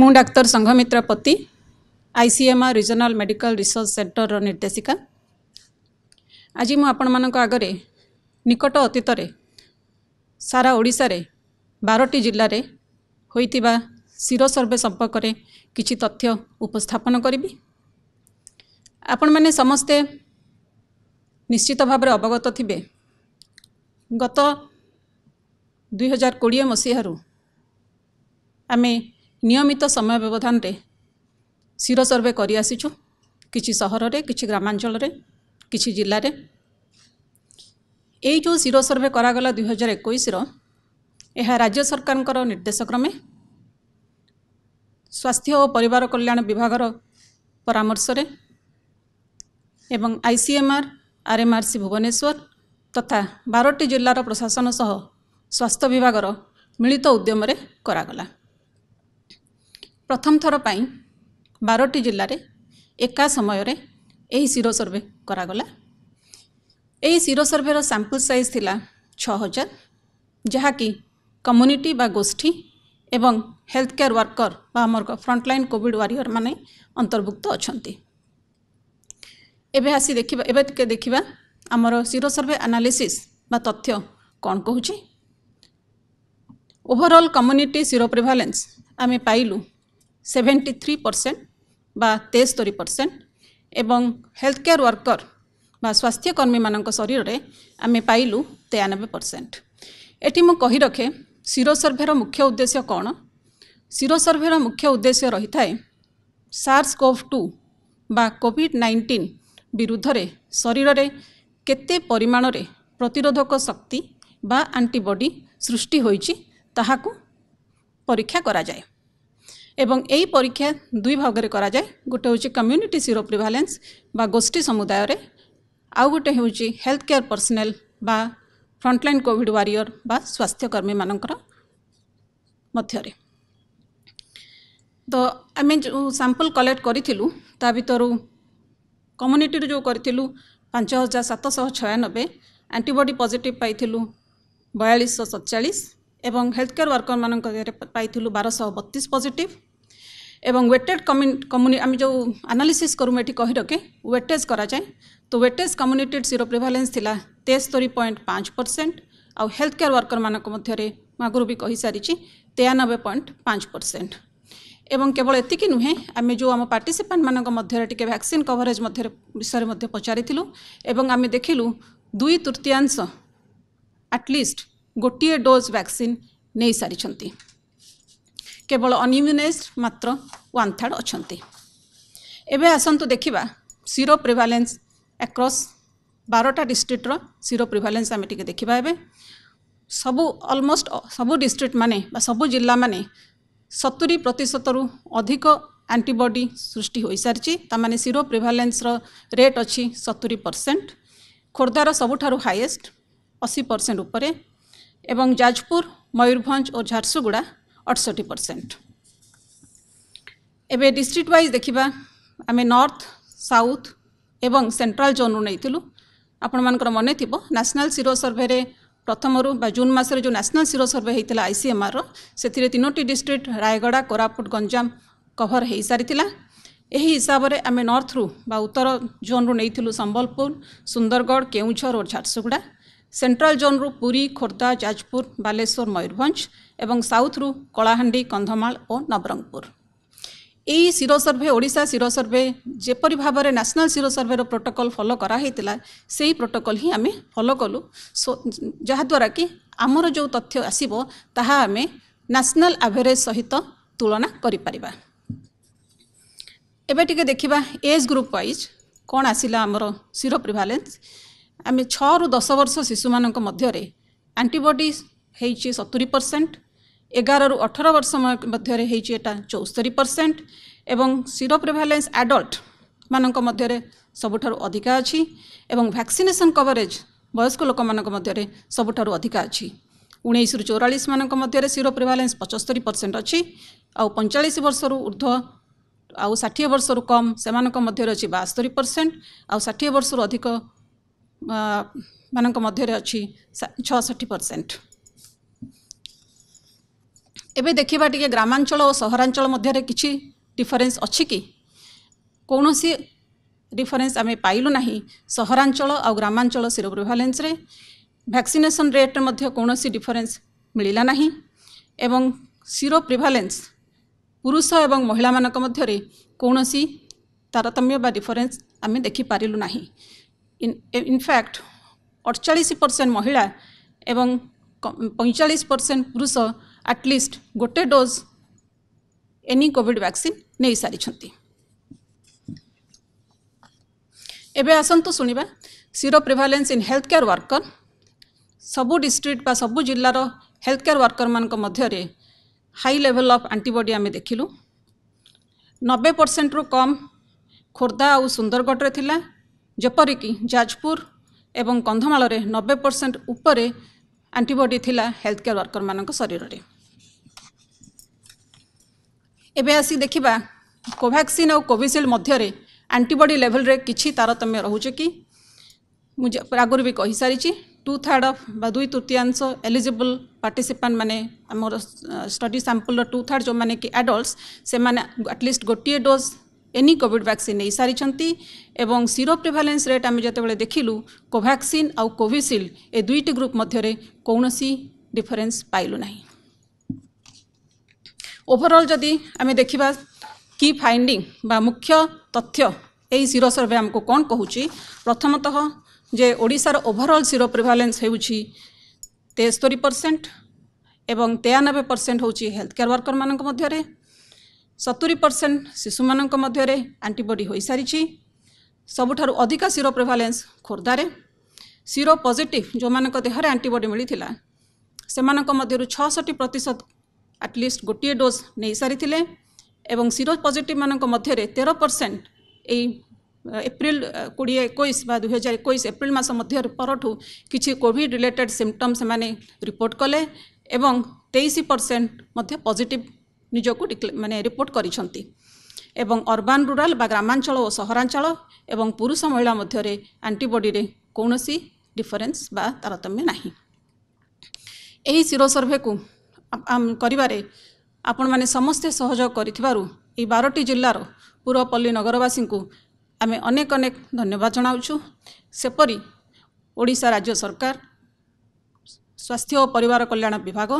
ମୁଁ doctor Sanghamitra Pati ICMR regional medical research ସେଣ୍ଟରର ନିର୍ଦ୍ଦେଶିକା ଆଜି ମୁଁ ଆପଣମାନଙ୍କ ଆଗରେ ନିକଟ ଅତୀତରେ ସାରା ଓଡ଼ିଶାରେ ବାରଟି ଜିଲ୍ଲାରେ ହୋଇଥିବା ଶିର ସର୍ଭେ ସମ୍ପର୍କରେ କିଛି ତଥ୍ୟ ଉପସ୍ଥାପନ କରିବି ଆପଣମାନେ ସମସ୍ତେ ନିଶ୍ଚିତ ଭାବରେ ଅବଗତ ଥିବେ ଗତ ଦୁଇହଜାର କୋଡ଼ିଏ ମସିହାରୁ ଆମେ ନିୟମିତ ସମୟ ବ୍ୟବଧାନରେ ଶିର ସର୍ଭେ କରିଆସିଛୁ କିଛି ସହରରେ କିଛି ଗ୍ରାମାଞ୍ଚଳରେ କିଛି ଜିଲ୍ଲାରେ ଏଇ ଯେଉଁ ଶିର ସର୍ଭେ କରାଗଲା ଦୁଇହଜାର ଏକୋଇଶର ଏହା ରାଜ୍ୟ ସରକାରଙ୍କର ନିର୍ଦ୍ଦେଶକ୍ରମେ ସ୍ୱାସ୍ଥ୍ୟ ଓ ପରିବାର କଲ୍ୟାଣ ବିଭାଗର ପରାମର୍ଶରେ ଏବଂ ଆଇ ଆଇସିଏମ୍ଆର୍ ଆର୍ଏମ୍ଆର୍ସି ଭୁବନେଶ୍ୱର ତଥା ବାରଟି ଜିଲ୍ଲାର ପ୍ରଶାସନ ସହ ସ୍ୱାସ୍ଥ୍ୟ ବିଭାଗର ମିଳିତ ଉଦ୍ୟମରେ କରାଗଲା প্রথম থর পাই বারোটি জেলার একা সময়ের এই সিরো সর্ভে করা গলা এই সিরো সর্ভের স্যাম্পল সাইজ লা ছ হাজার ଯାହାକି କମ୍ୟୁନିଟି ବା ଗୋଷ୍ଠୀ ଏବଂ ହେଲ୍ଥ କେୟାର ୱାର୍କର ବା ଆମର ଫ୍ରଣ୍ଟଲାଇନ୍ କୋଭିଡ଼ ୱାରିୟରମାନେ ଅନ୍ତର୍ଭୁକ୍ତ ଅଛନ୍ତି ଏବେ ଆସି ଦେଖିବା ଏବେ ଟିକେ ଦେଖିବା ଆମର ସିରୋ ସର୍ଭେ ଆନାଲିସିସ୍ ବା ତଥ୍ୟ କ'ଣ କହୁଛି ଓଭରଅଲ୍ କମ୍ୟୁନିଟି ସିରୋ ପ୍ରିଭାଲେନ୍ସ ଆମେ ପାଇଲୁ ସେଭେଣ୍ଟି ଥ୍ରୀ ପରସେଣ୍ଟ ବା ତେସ୍ତରୀ ପରସେଣ୍ଟ ଏବଂ ହେଲ୍ଥ କେୟାର ୱାର୍କର ବା ସ୍ୱାସ୍ଥ୍ୟକର୍ମୀମାନଙ୍କ ଶରୀରରେ ଆମେ ପାଇଲୁ ତେୟାନବେ ପରସେଣ୍ଟ ଏଠି ମୁଁ କହିରଖେ ସିରୋ ସର୍ଭେର ମୁଖ୍ୟ ଉଦ୍ଦେଶ୍ୟ କ'ଣ ସିରୋ ସର୍ଭେର ମୁଖ୍ୟ ଉଦ୍ଦେଶ୍ୟ ରହିଥାଏ ସାର୍ସ କୋଭ୍ ଟୁ ବା କୋଭିଡ୍ ନାଇଣ୍ଟିନ୍ ବିରୁଦ୍ଧରେ ଶରୀରରେ କେତେ ପରିମାଣରେ ପ୍ରତିରୋଧକ ଶକ୍ତି ବା ଆଣ୍ଟିବଡ଼ି ସୃଷ୍ଟି ହୋଇଛି ତାହାକୁ ପରୀକ୍ଷା କରାଯାଏ এবং এই পরীক্ষা দুই ভাগরে করা যায় গোটে হচ্ছে কম্যুনিটি সিরো প্রিভালেন্স বা গোষ্ঠী সমুদায়ের আউ গোটে হচ্ছে হেলথ কেয়ার পর্সনেল বা ফ্রন্টলাইন কোভিড ওয়ারিয়র বা স্বাস্থ্যকর্মী মানকর ମଧ୍ୟରେ ତ ଆମେ ଯେଉଁ ସାମ୍ପଲ୍ କଲେକ୍ଟ କରିଥିଲୁ ତା ଭିତରୁ କମ୍ୟୁନିଟିରୁ ଯେଉଁ କରିଥିଲୁ ପାଞ୍ଚ ହଜାର ସାତଶହ ଛୟାନବେ ଆଣ୍ଟିବଡ଼ି ପଜିଟିଭ୍ ପାଇଥିଲୁ ବୟାଳିଶଶହ ସତଚାଳିଶ ଏବଂ ହେଲ୍ଥ କେୟାର ୱାର୍କରମାନଙ୍କ ଦେହରେ ପାଇଥିଲୁ ବାରଶହ ବତିଶ ପଜିଟିଭ୍ एवं वेटेड कम्युनिटी आम जो आनालीसीस करूँ ये कही रखे व्वेटेज कराए तो व्वेटेज कम्युनिटेड सीरो प्रिभालान्स थी तेस्तरी पॉइंट पाँच परसेंट आउ हेल्थ केयर वर्कर मान आगुरु भी कही सारी तेयानबे पॉइंट पाँच परसेंट एवं केवल एति नुहे आम जो आम पार्टीसीपाट मानते भैक्सीन कवरेज विषय में पचारिथिलु आम देख लु दुई तृतीयांश आटलिस्ट गोटे डोज भैक्सीन नहीं सारी କେବଳ ଅନ୍ୟୁମ୍ୟୁନାଇଜ୍ଡ ମାତ୍ର ୱାନ୍ ଥାର୍ଡ଼ ଅଛନ୍ତି ଏବେ ଆସନ୍ତୁ ଦେଖିବା ସିରୋ ପ୍ରିଭାଲେନ୍ସ ଆକ୍ରସ୍ ବାରଟା ଡିଷ୍ଟ୍ରିକ୍ଟର ସିରୋ ପ୍ରିଭାଲେନ୍ସ ଆମେ ଟିକିଏ ଦେଖିବା ଏବେ ସବୁ ଅଲମୋଷ୍ଟ ସବୁ ଡିଷ୍ଟ୍ରିକ୍ଟମାନେ ବା ସବୁ ଜିଲ୍ଲାମାନେ ସତୁରି ପ୍ରତିଶତରୁ ଅଧିକ ଆଣ୍ଟିବଡ଼ି ସୃଷ୍ଟି ହୋଇସାରିଛି ତା'ମାନେ ସିରୋ ପ୍ରିଭାଲେନ୍ସର ରେଟ୍ ଅଛି ସତୁରି ପରସେଣ୍ଟ ଖୋର୍ଦ୍ଧାର ସବୁଠାରୁ ହାଇଏଷ୍ଟ ଅଶୀ ପରସେଣ୍ଟ ଉପରେ ଏବଂ ଯାଜପୁର ମୟୂରଭଞ୍ଜ ଓ ଝାରସୁଗୁଡ଼ା ଅଠଷଠି ପରସେଣ୍ଟ ଏବେ ଡିଷ୍ଟ୍ରିକ୍ଟ ୱାଇଜ୍ ଦେଖିବା ଆମେ ନର୍ଥ ସାଉଥ୍ ଏବଂ ସେଣ୍ଟ୍ରାଲ୍ ଜୋନ୍ରୁ ନେଇଥିଲୁ ଆପଣମାନଙ୍କର ମନେ ଥିବ ନ୍ୟାସନାଲ୍ ସିରୋ ସର୍ଭେରେ ପ୍ରଥମରୁ ବା ଜୁନ୍ ମାସରେ ଯେଉଁ ନ୍ୟାସନାଲ୍ ସିରୋ ସର୍ଭେ ହେଇଥିଲା ଆଇସିଏମ୍ଆର୍ର ସେଥିରେ ତିନୋଟି ଡିଷ୍ଟ୍ରିକ୍ଟ ରାୟଗଡ଼ା କୋରାପୁଟ ଗଞ୍ଜାମ କଭର ହୋଇସାରିଥିଲା ଏହି ହିସାବରେ ଆମେ ନର୍ଥରୁ ବା ଉତ୍ତର ଜୋନ୍ରୁ ନେଇଥିଲୁ ସମ୍ବଲପୁର ସୁନ୍ଦରଗଡ଼ କେଉଁଝର ଓ ଝାରସୁଗୁଡ଼ା ସେଣ୍ଟ୍ରାଲ୍ ଜୋନ୍ରୁ ପୁରୀ ଖୋର୍ଦ୍ଧା ଯାଜପୁର ବାଲେଶ୍ୱର ମୟୂରଭଞ୍ଜ ଏବଂ ସାଉଥ୍ରୁ କଳାହାଣ୍ଡି କନ୍ଧମାଳ ଓ ନବରଙ୍ଗପୁର এই সিরো সর্ভে ওড়িশা সিরো সর্ভে যেপরি ভাবে ন্যাশনাল সিরো সর্ভের প্রোটোকল ফলো করা হয়েছিল সেই প্রোটোকল হি আমি ফলো কলু সো যাদ্বারা কি আমার যে তথ্য আসব তাহা আমি ন্যাশনাল আভেরেজ সহিত তুলনা করে পারিবা এবে টিকে দেখিবা এজ গ্রুপ ওয়াইজ কোণ আসিলা আমার সিরো প্রিভালেন্স আমি ছু দশ বর্ষ শিশু মধ্যে আন্টিবডি হয়েছি সতুরি পরসেন্ট ଏଗାରରୁ ଅଠର ବର୍ଷ ମଧ୍ୟରେ ହେଇଛି ଏଇଟା ଚଉସ୍ତରି ପରସେଣ୍ଟ ଏବଂ ସିରୋ ପ୍ରିଭାଲେନ୍ସ ଆଡଲ୍ଟ ମାନଙ୍କ ମଧ୍ୟରେ ସବୁଠାରୁ ଅଧିକା ଅଛି ଏବଂ ଭ୍ୟାକ୍ସିନେସନ୍ କଭରେଜ୍ ବୟସ୍କ ଲୋକମାନଙ୍କ ମଧ୍ୟରେ ସବୁଠାରୁ ଅଧିକା ଅଛି ଉଣେଇଶରୁ ଚଉରାଳିଶ ମାନଙ୍କ ମଧ୍ୟରେ ସିରୋ ପ୍ରିଭାଲେନ୍ସ ପଞ୍ଚସ୍ତରୀ ପରସେଣ୍ଟ ଅଛି ଆଉ ପଇଁଚାଳିଶ ବର୍ଷରୁ ଉର୍ଦ୍ଧ୍ୱ ଆଉ ଷାଠିଏ ବର୍ଷରୁ କମ୍ ସେମାନଙ୍କ ମଧ୍ୟରେ ଅଛି ବାସ୍ତରି ପରସେଣ୍ଟ ଆଉ ଷାଠିଏ ବର୍ଷରୁ ଅଧିକ ମାନଙ୍କ ମଧ୍ୟରେ ଅଛି ଛଅଷଠି ପରସେଣ୍ଟ ଏବେ ଦେଖିବା ଟିକେ ଗ୍ରାମାଞ୍ଚଳ ଓ ସହରାଞ୍ଚଳ ମଧ୍ୟରେ କିଛି ଡିଫରେନ୍ସ ଅଛି କି କୌଣସି ଡିଫରେନ୍ସ ଆମେ ପାଇଲୁ ନାହିଁ ସହରାଞ୍ଚଳ ଆଉ ଗ୍ରାମାଞ୍ଚଳ ସିରୋ ପ୍ରିଭାଲେନ୍ସରେ ଭ୍ୟାକ୍ସିନେସନ୍ ରେଟ୍ରେ ମଧ୍ୟ କୌଣସି ଡିଫରେନ୍ସ ମିଳିଲା ନାହିଁ ଏବଂ ସିରୋ ପ୍ରିଭାଲେନ୍ସ ପୁରୁଷ ଏବଂ ମହିଳାମାନଙ୍କ ମଧ୍ୟରେ କୌଣସି ତାରତମ୍ୟ ବା ଡିଫରେନ୍ସ ଆମେ ଦେଖିପାରିଲୁ ନାହିଁ ଇନଫ୍ୟାକ୍ଟ ଅଡ଼ଚାଳିଶ ପରସେଣ୍ଟ ମହିଳା ଏବଂ ପଇଁଚାଳିଶ ପରସେଣ୍ଟ ପୁରୁଷ ଆଟଲିଷ୍ଟ ଗୋଟେ ଡୋଜ୍ ଏନି କୋଭିଡ଼ ଭ୍ୟାକ୍ସିନ୍ ନେଇସାରିଛନ୍ତି ଏବେ ଆସନ୍ତୁ ଶୁଣିବା sero prevalence in health care worker ସବୁ ଡିଷ୍ଟ୍ରିକ୍ଟ ବା ସବୁ ଜିଲ୍ଲାର ହେଲ୍ଥ କେୟାର ୱାର୍କରମାନଙ୍କ ମଧ୍ୟରେ ହାଇ ଲେଭେଲ୍ ଅଫ୍ ଆଣ୍ଟିବଡି ଆମେ ଦେଖିଲୁ ନବେ ପରସେଣ୍ଟରୁ କମ୍ ଖୋର୍ଦ୍ଧା ଆଉ ସୁନ୍ଦରଗଡ଼ରେ ଥିଲା ଯେପରିକି ଯାଜପୁର ଏବଂ କନ୍ଧମାଳରେ ନବେ ପରସେଣ୍ଟ ଉପରେ ଆଣ୍ଟିବଡି ଥିଲା ହେଲ୍ଥ କେୟାର ୱାର୍କରମାନଙ୍କ ଶରୀରରେ ଏବେ ଆସି ଦେଖିବା କୋଭ୍ୟାକ୍ସିନ୍ ଆଉ କୋଭିସିଲ୍ଡ ମଧ୍ୟରେ ଆଣ୍ଟିବଡି ଲେଭେଲରେ କିଛି ତାରତମ୍ୟ ରହୁଛି କି ମୁଁ ଆଗରୁ ବି କହିସାରିଛି ଟୁ ଥାର୍ଡ଼ ଅଫ୍ ବା ଦୁଇ ତୃତୀୟାଂଶ ଏଲିଜିବଲ୍ ପାର୍ଟିସିପାଣ୍ଟ ମାନେ ଆମର ଷ୍ଟଡି ସାମ୍ପଲର ଟୁ ଥାର୍ଡ଼ ଯେଉଁମାନେ କି ଆଡଲ୍ଟସ୍ ସେମାନେ ଆଟଲିଷ୍ଟ ଗୋଟିଏ ଡୋଜ୍ ଏନି କୋଭିଡ଼ ଭ୍ୟାକ୍ସିନ୍ ନେଇସାରିଛନ୍ତି ଏବଂ ସିରୋ ପ୍ରିଭାଲେନ୍ସ ରେଟ୍ ଆମେ ଯେତେବେଳେ ଦେଖିଲୁ କୋଭ୍ୟାକ୍ସିନ୍ ଆଉ କୋଭିସିଲ୍ଡ ଏ ଦୁଇଟି ଗ୍ରୁପ୍ ମଧ୍ୟରେ କୌଣସି ଡିଫରେନ୍ସ ପାଇଲୁ ନାହିଁ ওভরঅল যদি আমি দেখিবা কি ফাইন্ডিং বা মুখ্য তথ্য এই সিরো সর্ভে আমাকে কোণ কুচি প্রথমতঃ যে ওড়িশার ওভরঅল সিরো প্রিভালেন্স হেউছি তেস্তরি পরসেন্ট এবং তেয়ানবে পরসেন্ট হচ্ছে হেলথ কেয়ার ওয়ার্কর মানক মধ্যে ସତୁରି ପରସେଣ୍ଟ ଶିଶୁମାନଙ୍କ ମଧ୍ୟରେ ଆଣ୍ଟିବଡି ହୋଇସାରିଛି ସବୁଠାରୁ ଅଧିକା ସିରୋ ପ୍ରିଭାଲେନ୍ସ ଖୋର୍ଦ୍ଧାରେ ସିରୋ ପଜିଟିଭ୍ ଯେଉଁମାନଙ୍କ ଦେହରେ ଆଣ୍ଟିବଡି ମିଳିଥିଲା ସେମାନଙ୍କ ମଧ୍ୟରୁ ଛଅଷଠି ପ୍ରତିଶତ ଆଟଲିଷ୍ଟ ଗୋଟିଏ ଡୋଜ୍ ନେଇସାରିଥିଲେ ଏବଂ ସିରୋ ପଜିଟିଭ୍ ମାନଙ୍କ ମଧ୍ୟରେ ତେର ପରସେଣ୍ଟ ଏଇ ଏପ୍ରିଲ କୋଡ଼ିଏ ଏକୋଇଶ ବା ଦୁଇହଜାର ଏକୋଇଶ ଏପ୍ରିଲ ମାସ ମଧ୍ୟରେ ପରଠୁ କିଛି କୋଭିଡ଼ ରିଲେଟେଡ଼ ସିମ୍ପଟମ୍ ସେମାନେ ରିପୋର୍ଟ କଲେ ଏବଂ ତେଇଶ ପରସେଣ୍ଟ ମଧ୍ୟ ପଜିଟିଭ୍ ନିଜକୁ ମାନେ ରିପୋର୍ଟ କରିଛନ୍ତି ଏବଂ ଅର୍ବାନ୍ ରୁରାଲ ବା ଗ୍ରାମାଞ୍ଚଳ ଓ ସହରାଞ୍ଚଳ ଏବଂ ପୁରୁଷ ମହିଳା ମଧ୍ୟରେ ଆଣ୍ଟିବଡ଼ିରେ କୌଣସି ଡିଫରେନ୍ସ ବା ତାରତମ୍ୟ ନାହିଁ ଏହି ସିରୋ ସର୍ଭେକୁ କରିବାରେ ଆପଣମାନେ ସମସ୍ତେ ସହଯୋଗ କରିଥିବାରୁ ଏହି ବାରଟି ଜିଲ୍ଲାର ପୁରପଲ୍ଲୀ ନଗରବାସୀଙ୍କୁ ଆମେ ଅନେକ ଅନେକ ଧନ୍ୟବାଦ ଜଣାଉଛୁ ସେପରି ଓଡ଼ିଶା ରାଜ୍ୟ ସରକାର ସ୍ୱାସ୍ଥ୍ୟ ଓ ପରିବାର କଲ୍ୟାଣ ବିଭାଗ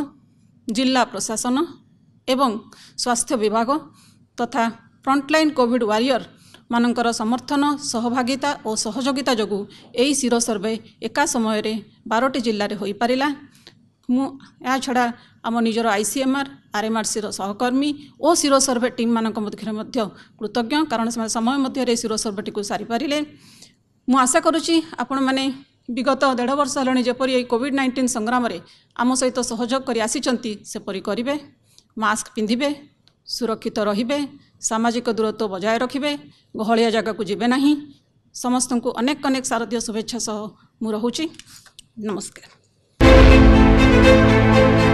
ଜିଲ୍ଲା ପ୍ରଶାସନ ଏବଂ ସ୍ୱାସ୍ଥ୍ୟ ବିଭାଗ ତଥା ଫ୍ରଣ୍ଟଲାଇନ୍ କୋଭିଡ୍ ୱାରିୟର ମାନଙ୍କର ସମର୍ଥନ ସହଭାଗିତା ଓ ସହଯୋଗିତା ଯୋଗୁଁ ଏହି ଶିର ସର୍ଭେ ଏକା ସମୟରେ ବାରଟି ଜିଲ୍ଲାରେ ହୋଇପାରିଲା ମୁଁ ଏହା ଛଡ଼ା ଆମ ନିଜର ଆଇସିଏମ୍ଆର୍ ଆର୍ଏମ୍ଆର୍ସିର ସହକର୍ମୀ ଓ ଶିରୋ ସର୍ଭେ ଟିମ୍ମାନଙ୍କ ମଧ୍ୟରେ ମଧ୍ୟ କୃତଜ୍ଞ କାରଣ ସେମାନେ ସମୟ ମଧ୍ୟରେ ଶିରୋ ସର୍ଭେଟିକୁ ସାରିପାରିଲେ ମୁଁ ଆଶା କରୁଛି ଆପଣମାନେ ବିଗତ ଦେଢ଼ ବର୍ଷ ହେଲାଣି ଯେପରି ଏହି କୋଭିଡ୍ ନାଇଣ୍ଟିନ୍ ସଂଗ୍ରାମରେ ଆମ ସହିତ ସହଯୋଗ କରି ଆସିଛନ୍ତି ସେପରି କରିବେ ମାସ୍କ ପିନ୍ଧିବେ ସୁରକ୍ଷିତ ରହିବେ ସାମାଜିକ ଦୂରତ୍ୱ ବଜାୟ ରଖିବେ ଗହଳିଆ ଜାଗାକୁ ଯିବେ ନାହିଁ ସମସ୍ତଙ୍କୁ ଅନେକ ଅନେକ ଶାରଦୀୟ ଶୁଭେଚ୍ଛା ସହ ମୁଁ ରହୁଛି ନମସ୍କାର Música